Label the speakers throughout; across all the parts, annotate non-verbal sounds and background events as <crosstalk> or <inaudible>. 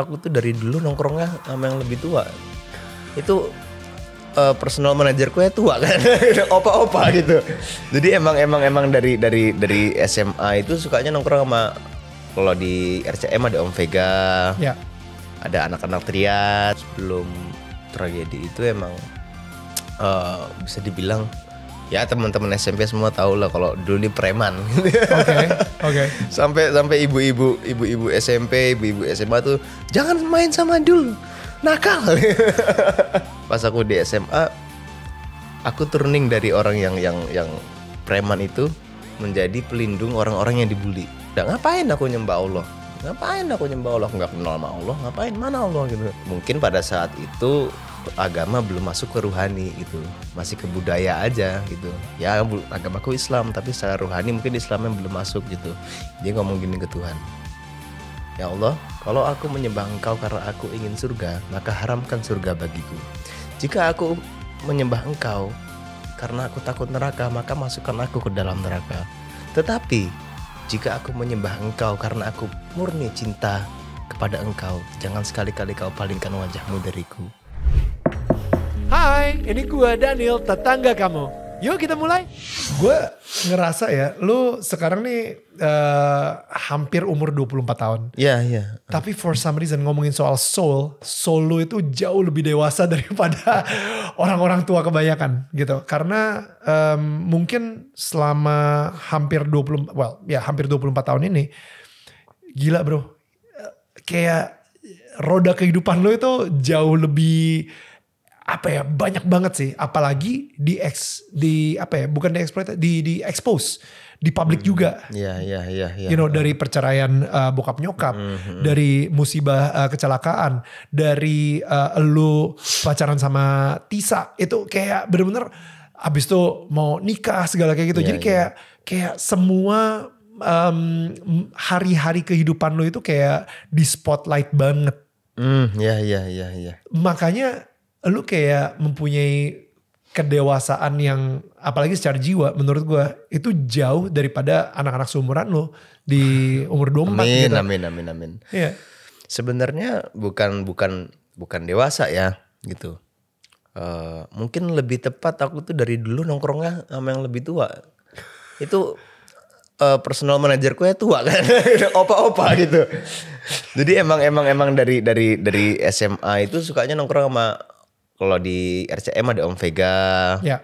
Speaker 1: aku tuh dari dulu nongkrongnya sama yang lebih tua itu uh, personal manajerku ya tua kan <laughs> opa-opa gitu jadi emang emang emang dari dari dari SMA itu sukanya nongkrong sama kalau di RCM ada Om Vega ya. ada anak-anak Triat sebelum tragedi itu emang uh, bisa dibilang ya teman-teman SMP semua tahu lah kalau dulu ini preman. Oke. Okay, Oke. Okay. <laughs> Sampai sampai ibu-ibu ibu-ibu SMP, ibu-ibu SMA tuh jangan main sama dulu. Nakal. <laughs> Pas aku di SMA aku turning dari orang yang yang yang preman itu menjadi pelindung orang-orang yang dibully. Dan ngapain aku nyembah Allah? Ngapain aku nyembah Allah? Nggak kenal sama Allah, ngapain mana Allah gitu. Mungkin pada saat itu agama belum masuk ke ruhani gitu masih ke budaya aja gitu ya agamaku Islam tapi secara ruhani mungkin Islamnya belum masuk gitu dia ngomong gini ke Tuhan Ya Allah, kalau aku menyembah Engkau karena aku ingin surga, maka haramkan surga bagiku. Jika aku menyembah Engkau karena aku takut neraka, maka masukkan aku ke dalam neraka. Tetapi jika aku menyembah Engkau karena aku murni cinta kepada Engkau, jangan sekali-kali kau palingkan wajahmu dariku.
Speaker 2: Hai, ini gue Daniel, tetangga kamu. Yuk kita mulai. Gue ngerasa ya, lu sekarang nih uh, hampir umur 24 tahun. Iya, yeah, iya. Yeah. Tapi for some reason ngomongin soal soul, soul lu itu jauh lebih dewasa <laughs> daripada orang-orang tua kebanyakan gitu. Karena um, mungkin selama hampir 20 well, ya hampir 24 tahun ini gila, Bro. Kayak roda kehidupan lu itu jauh lebih apa ya banyak banget sih apalagi di ex di apa ya bukan di exploit di di expose di publik hmm. juga.
Speaker 1: Iya, iya, iya, iya. You know
Speaker 2: dari perceraian uh, bokap nyokap, mm hmm. dari musibah uh, kecelakaan, dari uh, lu pacaran sama Tisa itu kayak bener-bener abis tuh mau nikah segala kayak gitu. Yeah, Jadi kayak yeah. kayak semua um, hari-hari kehidupan lu itu kayak di spotlight banget.
Speaker 1: Hmm, ya iya, ya iya.
Speaker 2: Makanya lu kayak mempunyai kedewasaan yang apalagi secara jiwa menurut gua itu jauh daripada anak-anak seumuran lo di umur 24 amin, gitu.
Speaker 1: Amin amin amin. Iya.
Speaker 2: Sebenarnya
Speaker 1: bukan bukan bukan dewasa ya gitu. Uh, mungkin lebih tepat aku tuh dari dulu nongkrongnya sama yang lebih tua. Itu uh, personal manajerku ya tua kan, <laughs> opa-opa gitu. Jadi emang emang emang dari dari dari SMA itu sukanya nongkrong sama kalau di RCM ada Om Vega, ya.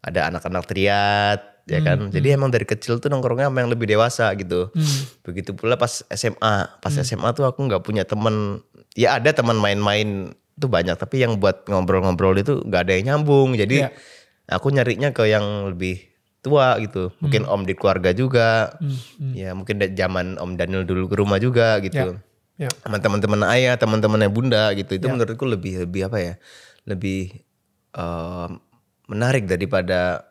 Speaker 1: ada anak-anak triat, ya hmm, kan. Hmm. Jadi emang dari kecil tuh nongkrongnya sama yang lebih dewasa gitu. Hmm. Begitu pula pas SMA, pas hmm. SMA tuh aku nggak punya teman. Ya ada teman main-main tuh banyak, tapi yang buat ngobrol-ngobrol itu nggak ada yang nyambung. Jadi ya. aku nyarinya ke yang lebih tua gitu. Mungkin hmm. om di keluarga juga. Hmm. Hmm. Ya mungkin zaman om Daniel dulu ke rumah juga gitu. Ya. Ya. teman-teman ayah, teman-temannya bunda gitu. Itu ya. menurutku lebih lebih apa ya? lebih uh, menarik daripada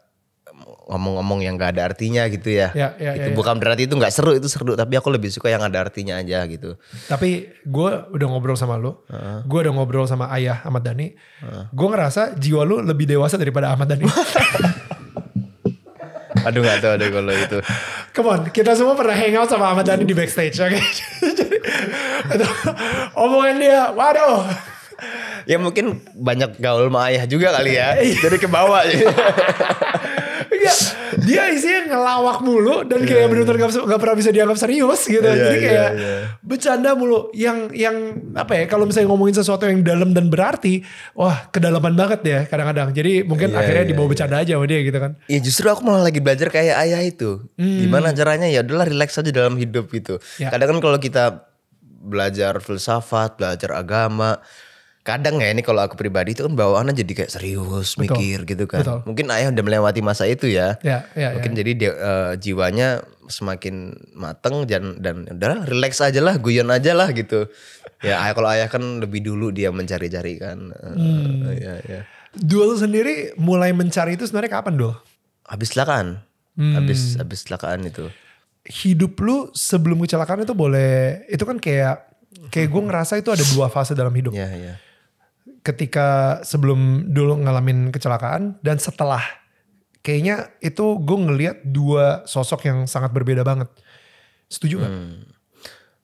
Speaker 1: ngomong-ngomong yang gak ada artinya gitu ya. ya, ya itu ya, ya. bukan berarti itu nggak seru itu seru tapi aku lebih suka yang ada artinya aja gitu.
Speaker 2: Tapi gue udah ngobrol sama lo, uh. gue udah ngobrol sama ayah Ahmad Dhani, uh. gue ngerasa jiwa lo lebih dewasa daripada Ahmad Dhani. <laughs>
Speaker 1: aduh gak tau deh kalau itu.
Speaker 2: Come on, kita semua pernah hangout sama Ahmad Dhani di backstage, oke? Okay? <laughs> Jadi, omongan dia, waduh
Speaker 1: ya mungkin banyak gaul sama ayah juga kali ya. Iya. Jadi
Speaker 2: ke bawah. <laughs> Iya, dia isinya ngelawak mulu dan yeah, kayak benar yeah. gak, gak pernah bisa dianggap serius gitu. Yeah, Jadi iya, kayak yeah, yeah. bercanda mulu yang yang apa ya kalau misalnya ngomongin sesuatu yang dalam dan berarti, wah kedalaman banget ya kadang-kadang. Jadi mungkin yeah, akhirnya yeah, dibawa bercanda aja sama dia gitu kan. Iya justru aku malah lagi belajar kayak ayah itu.
Speaker 1: Hmm. Gimana caranya ya Adalah relax aja dalam hidup gitu. Yeah. Kadang kan kalau kita belajar filsafat, belajar agama, kadang ya ini kalau aku pribadi itu kan bawaannya jadi kayak serius betul, mikir gitu kan betul. mungkin ayah udah melewati masa itu ya, ya, ya, ya mungkin ya, jadi dia, uh, jiwanya semakin mateng dan dan udah relax aja lah guyon aja lah gitu ya ayah kalau ayah kan lebih dulu dia mencari-cari kan uh, hmm. ya, ya.
Speaker 2: dual sendiri mulai mencari itu sebenarnya kapan duel
Speaker 1: habis kecelakaan hmm. habis habis kecelakaan itu
Speaker 2: hidup lu sebelum kecelakaan itu boleh itu kan kayak kayak gue ngerasa itu ada dua fase dalam hidup yeah, yeah ketika sebelum dulu ngalamin kecelakaan dan setelah kayaknya itu gue ngeliat dua sosok yang sangat berbeda banget setuju nggak? Hmm.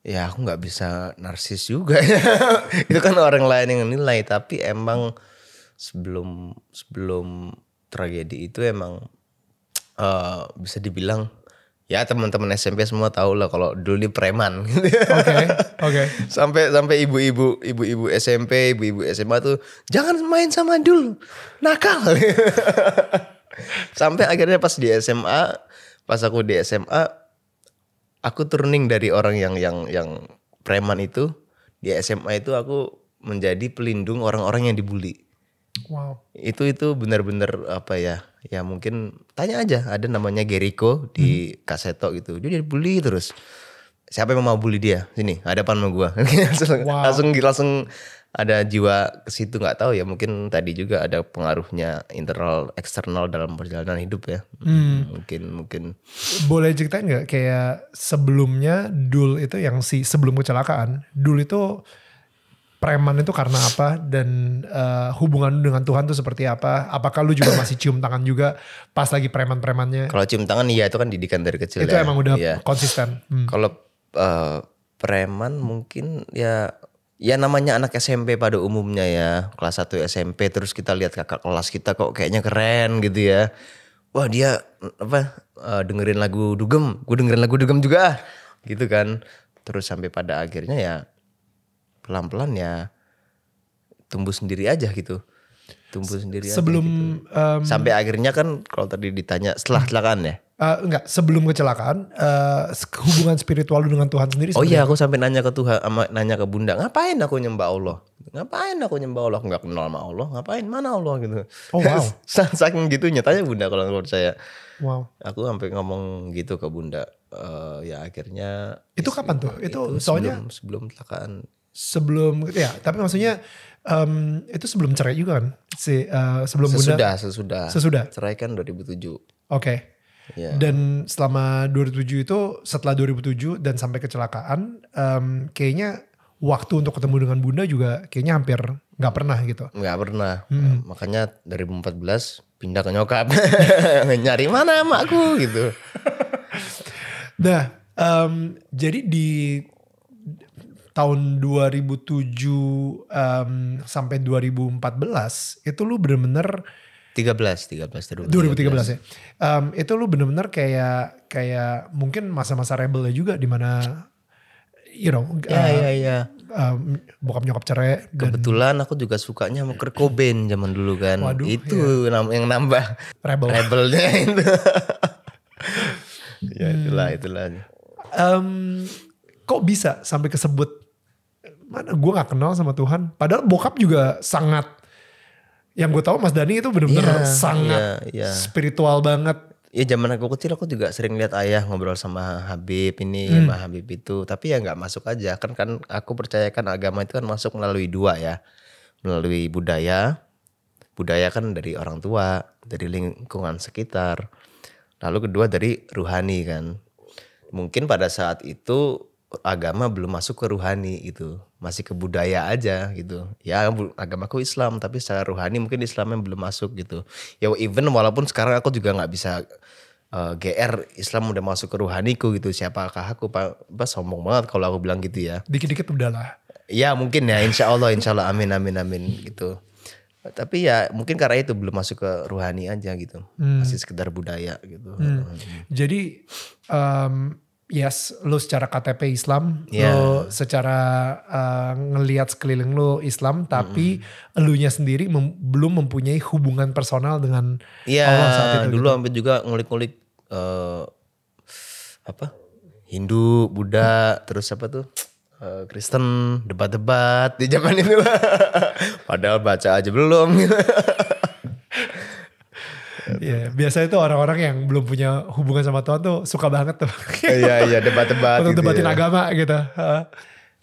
Speaker 1: Ya aku nggak bisa narsis juga ya. <laughs> itu kan orang lain yang nilai tapi emang sebelum sebelum tragedi itu emang uh, bisa dibilang ya teman-teman SMP semua tahu lah kalau dulu preman. Oke. Okay, Oke. Okay. <laughs> sampai sampai ibu-ibu ibu-ibu SMP, ibu-ibu SMA tuh jangan main sama dul. Nakal. <laughs> sampai akhirnya pas di SMA, pas aku di SMA aku turning dari orang yang yang yang preman itu di SMA itu aku menjadi pelindung orang-orang yang dibully. Wow. Itu itu benar-benar apa ya? Ya mungkin tanya aja ada namanya Geriko di hmm. Kaseto gitu. Dia dibully terus. Siapa yang mau bully dia? Sini, ada sama gua. <laughs> langsung, wow. langsung langsung ada jiwa ke situ nggak tahu ya mungkin tadi juga ada pengaruhnya internal eksternal dalam perjalanan hidup ya hmm. hmm. mungkin mungkin
Speaker 2: boleh ceritain nggak kayak sebelumnya Dul itu yang si sebelum kecelakaan Dul itu preman itu karena apa dan uh, hubungan dengan Tuhan tuh seperti apa? Apakah lu juga masih cium tangan juga pas lagi preman-premannya?
Speaker 1: Kalau cium tangan iya itu kan didikan dari kecil. Itu ya. emang udah ya.
Speaker 2: konsisten. Hmm.
Speaker 1: Kalau uh, preman mungkin ya ya namanya anak SMP pada umumnya ya kelas 1 SMP terus kita lihat kakak kelas kita kok kayaknya keren gitu ya. Wah dia apa uh, dengerin lagu dugem, gue dengerin lagu dugem juga gitu kan. Terus sampai pada akhirnya ya pelan-pelan ya tumbuh sendiri aja gitu tumbuh sendiri sebelum
Speaker 2: aja gitu. um, sampai
Speaker 1: akhirnya kan kalau tadi ditanya setelah kecelakaan ya
Speaker 2: uh, enggak sebelum kecelakaan uh, hubungan spiritual dengan Tuhan sendiri oh iya aku
Speaker 1: sampai nanya ke Tuhan ama, nanya ke bunda ngapain aku nyembah Allah ngapain aku nyembah Allah nggak kenal sama Allah ngapain mana Allah gitu oh wow <laughs> saking gitunya tanya bunda kalau menurut saya wow aku sampai ngomong gitu ke bunda uh, ya akhirnya itu kapan tuh itu, itu soalnya sebelum, sebelum kecelakaan
Speaker 2: sebelum ya tapi maksudnya um, itu sebelum cerai juga kan si uh, sebelum sesudah, bunda sesudah sesudah
Speaker 1: cerai kan 2007 oke
Speaker 2: okay. Ya. yeah. dan selama 2007 itu setelah 2007 dan sampai kecelakaan um, kayaknya waktu untuk ketemu dengan bunda juga kayaknya hampir nggak pernah gitu
Speaker 1: nggak pernah hmm. Ya, makanya 2014 pindah ke nyokap <laughs> nyari mana emakku gitu
Speaker 2: <laughs> nah um, jadi di tahun 2007 um, sampai 2014 itu lu bener-bener 13
Speaker 1: 13 2013, 2013 ya.
Speaker 2: Um, itu lu bener-bener kayak kayak mungkin masa-masa rebelnya juga di mana you know ya eh, ya ya bokap nyokap cerai kebetulan
Speaker 1: dan, aku juga sukanya mau Kurt zaman dulu kan waduh, itu ya. yang nambah rebel rebelnya itu <laughs> ya itulah hmm. itulah
Speaker 2: um, kok bisa sampai kesebut mana gue nggak kenal sama Tuhan padahal bokap juga sangat yang gue tahu Mas Dani itu benar-benar yeah, sangat yeah, yeah.
Speaker 1: spiritual banget Iya, zaman aku kecil aku juga sering lihat ayah ngobrol sama Habib ini hmm. sama Habib itu tapi ya nggak masuk aja kan kan aku percayakan agama itu kan masuk melalui dua ya melalui budaya budaya kan dari orang tua dari lingkungan sekitar lalu kedua dari ruhani kan mungkin pada saat itu agama belum masuk ke ruhani gitu masih ke budaya aja gitu ya agamaku Islam tapi secara ruhani mungkin Islamnya belum masuk gitu ya even walaupun sekarang aku juga nggak bisa uh, eh, GR Islam udah masuk ke ruhaniku gitu siapakah aku pak pa, sombong banget kalau aku bilang gitu ya
Speaker 2: dikit-dikit udahlah
Speaker 1: ya mungkin ya insya Allah insya Allah amin amin amin gitu tapi ya mungkin karena itu belum masuk ke ruhani aja gitu hmm. masih sekedar budaya gitu
Speaker 2: hmm. jadi um, yes, lu secara KTP Islam, yeah. lu secara uh, eh, ngelihat sekeliling lu Islam, tapi mm-hmm. elunya sendiri mem- belum mempunyai hubungan personal dengan yeah, Allah saat itu. Dulu
Speaker 1: gitu. ambil juga ngulik-ngulik uh, apa Hindu, Buddha, hmm. terus apa tuh? Eh, Kristen debat-debat di zaman itu, <laughs> padahal baca aja belum. <laughs> Iya,
Speaker 2: iya biasanya tuh orang-orang yang belum punya hubungan sama Tuhan tuh suka banget tuh. Oh, iya, iya, debat-debat Untuk gitu debatin ya. agama gitu.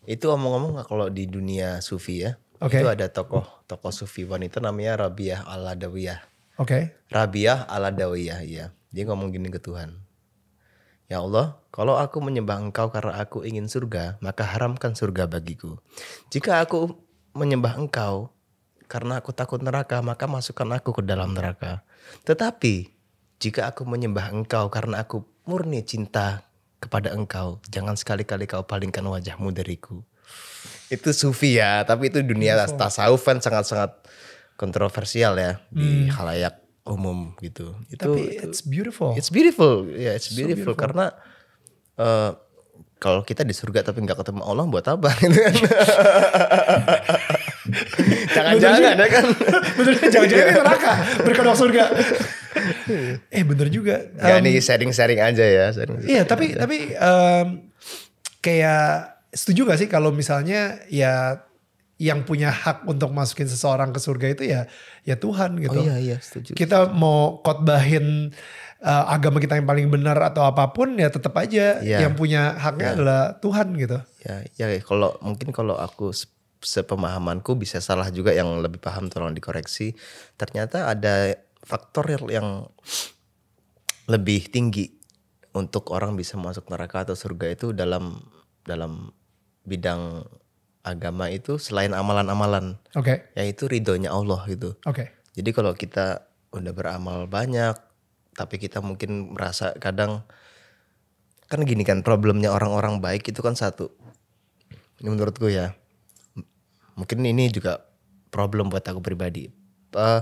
Speaker 1: Itu omong-omong kalau di dunia sufi ya, okay. itu ada tokoh tokoh sufi wanita namanya Rabiah Al-Adawiyah. Oke. Okay. Rabiah Al-Adawiyah, iya. Dia ngomong gini ke Tuhan. Ya Allah, kalau aku menyembah engkau karena aku ingin surga, maka haramkan surga bagiku. Jika aku menyembah engkau karena aku takut neraka, maka masukkan aku ke dalam neraka. Tetapi jika aku menyembah engkau karena aku murni cinta kepada engkau, jangan sekali-kali kau palingkan wajahmu dariku. Itu sufi ya, tapi itu dunia Bisa. tasawuf kan sangat-sangat kontroversial ya hmm. di halayak umum gitu. Itu, it's beautiful. It's beautiful, ya yeah, it's beautiful, so beautiful. karena uh, kalau kita di surga tapi nggak ketemu Allah buat apa <laughs> gitu kan? <laughs> <laughs> Jangan-jangan ya kan. <laughs> Bener jangan-jangan ini iya. neraka berkedok
Speaker 2: surga. eh bener juga.
Speaker 1: ya ini sharing-sharing aja ya. Sharing iya tapi iya. tapi
Speaker 2: um, kayak setuju gak sih kalau misalnya ya yang punya hak untuk masukin seseorang ke surga itu ya ya Tuhan gitu. Oh iya iya setuju. Kita mau khotbahin uh, agama kita yang paling benar atau apapun ya tetap aja yeah. yang punya haknya yeah. adalah Tuhan gitu.
Speaker 1: Ya yeah, ya yeah, kalau mungkin kalau aku sepemahamanku bisa salah juga yang lebih paham tolong dikoreksi. Ternyata ada faktor yang lebih tinggi untuk orang bisa masuk neraka atau surga itu dalam dalam bidang agama itu selain amalan-amalan. Oke. okay. Yaitu ridhonya Allah gitu. Oke. Okay. Jadi kalau kita udah beramal banyak tapi kita mungkin merasa kadang kan gini kan problemnya orang-orang baik itu kan satu. Ini menurutku ya mungkin ini juga problem buat aku pribadi. Uh,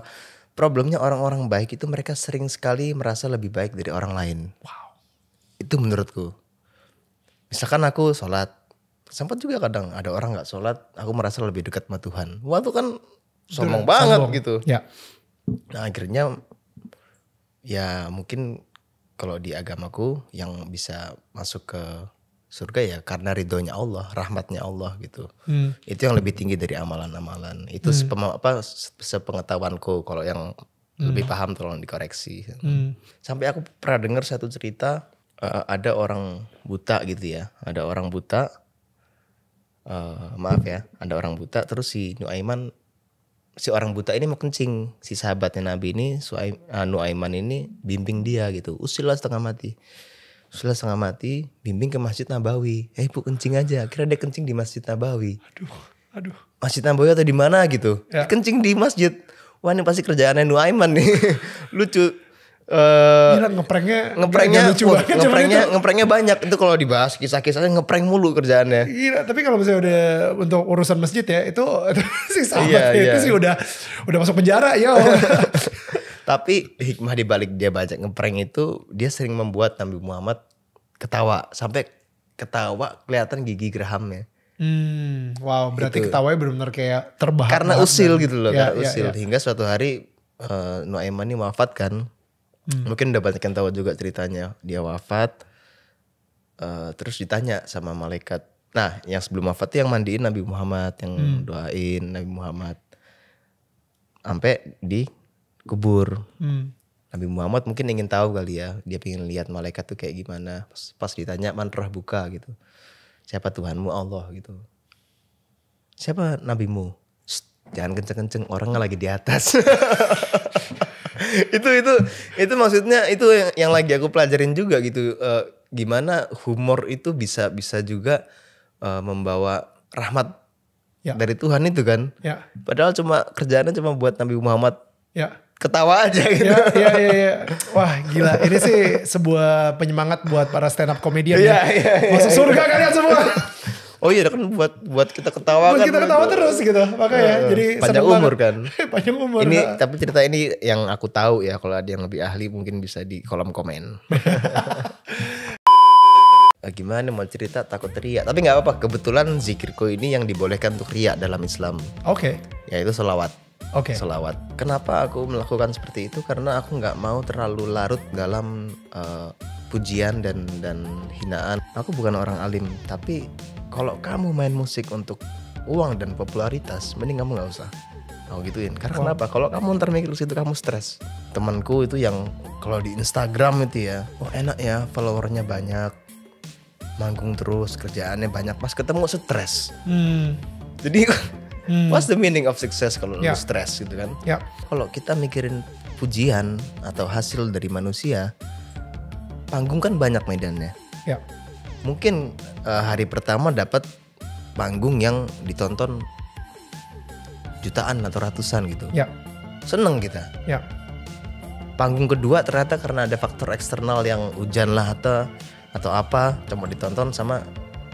Speaker 1: problemnya orang-orang baik itu mereka sering sekali merasa lebih baik dari orang lain. Wow. Itu menurutku. Misalkan aku sholat, sempat juga kadang ada orang gak sholat, aku merasa lebih dekat sama Tuhan. Wah itu kan sombong Duh, banget sombong. gitu. Ya. Nah akhirnya ya mungkin kalau di agamaku yang bisa masuk ke surga ya karena ridhonya Allah, rahmatnya Allah gitu. Hmm. Itu yang lebih tinggi dari amalan-amalan. Itu hmm. sepema, apa sepengetahuanku kalau yang hmm. lebih paham tolong dikoreksi. Hmm. Sampai aku pernah dengar satu cerita uh, ada orang buta gitu ya, ada orang buta. Uh, maaf ya, ada orang buta terus si Nuaiman si orang buta ini mau kencing, si sahabatnya Nabi ini eh, Nuaiman ini bimbing dia gitu, usilah setengah mati setelah setengah mati bimbing ke masjid Nabawi eh bu kencing aja akhirnya dia kencing di masjid Nabawi aduh aduh masjid Nabawi atau di mana gitu
Speaker 2: ya. kencing di
Speaker 1: masjid wah ini pasti kerjaannya Nuaiman nih <laughs> lucu Uh, Gila
Speaker 2: ngeprengnya ngeprengnya lucu wah, banget
Speaker 1: ngeprengnya itu. banyak itu kalau dibahas kisah-kisahnya ngepreng mulu kerjaannya
Speaker 2: Iya, tapi kalau misalnya udah untuk urusan masjid ya itu, <laughs> sih sama iya, iya. itu sih udah udah masuk penjara ya <laughs>
Speaker 1: Tapi hikmah di balik dia banyak ngeprank itu dia sering membuat Nabi Muhammad ketawa sampai ketawa kelihatan gigi gerahamnya.
Speaker 2: Hmm, wow, berarti gitu. ketawanya benar-benar kayak terbahak. Karena usil dan, gitu loh, ya, karena ya, usil. Ya.
Speaker 1: Hingga suatu hari uh, Nuaiman ini wafat kan. Hmm. Mungkin udah banyak yang tahu juga ceritanya. Dia wafat, uh, terus ditanya sama malaikat. Nah, yang sebelum wafat itu yang mandiin Nabi Muhammad, yang hmm. doain Nabi Muhammad. Sampai di kubur. Hmm. Nabi Muhammad mungkin ingin tahu kali ya, dia ingin lihat malaikat tuh kayak gimana. Pas, pas ditanya man roh buka gitu. Siapa Tuhanmu Allah gitu. Siapa nabimu? Shh, jangan kenceng-kenceng, orangnya lagi di atas. <laughs> itu itu itu maksudnya itu yang, yang lagi aku pelajarin juga gitu. Uh, gimana humor itu bisa bisa juga uh, membawa rahmat ya. dari Tuhan itu kan. Ya. Padahal cuma kerjaannya cuma buat Nabi Muhammad. Ya
Speaker 2: ketawa aja gitu. Iya, iya, iya. Ya. Wah gila, ini sih sebuah penyemangat buat para stand up komedian iya, ya. iya, Iya, iya, Masuk ya, surga ya. kalian semua. Oh iya kan buat buat kita ketawa buat kan. kita ketawa terus gitu. Makanya uh, jadi panjang umur banget. kan. <laughs> panjang umur. Ini nah. tapi
Speaker 1: cerita ini yang aku tahu ya kalau ada yang lebih ahli mungkin bisa di kolom komen. <laughs> Eh, gimana mau cerita takut teriak tapi nggak apa-apa kebetulan zikirku ini yang dibolehkan untuk riak dalam Islam oke okay. yaitu selawat okay. selawat. Kenapa aku melakukan seperti itu? Karena aku nggak mau terlalu larut dalam uh, pujian dan dan hinaan. Aku bukan orang alim, tapi kalau kamu main musik untuk uang dan popularitas, mending kamu nggak usah. Aku gituin. Karena wow. kenapa? Kalau kamu ntar mikir situ kamu stres. Temanku itu yang kalau di Instagram itu ya, oh enak ya, followernya banyak, manggung terus, kerjaannya banyak. Pas ketemu stres. Hmm. Jadi <laughs> Hmm. What's the meaning of success kalau yeah. lu ya. stres gitu kan? Yeah. Kalau kita mikirin pujian atau hasil dari manusia, panggung kan banyak medannya. Yeah. Mungkin uh, hari pertama dapat panggung yang ditonton jutaan atau ratusan gitu. Yeah. Seneng kita. Yeah. Panggung kedua ternyata karena ada faktor eksternal yang hujan lah atau atau apa cuma ditonton sama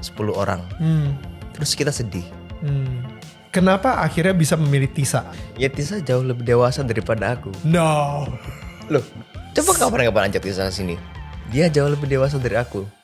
Speaker 1: 10 orang. Hmm. Terus kita sedih. Hmm. Kenapa akhirnya bisa memilih Tisa? Ya Tisa jauh lebih dewasa daripada aku. No. Loh, coba kapan-kapan ajak Tisa sini. Dia jauh lebih dewasa dari aku.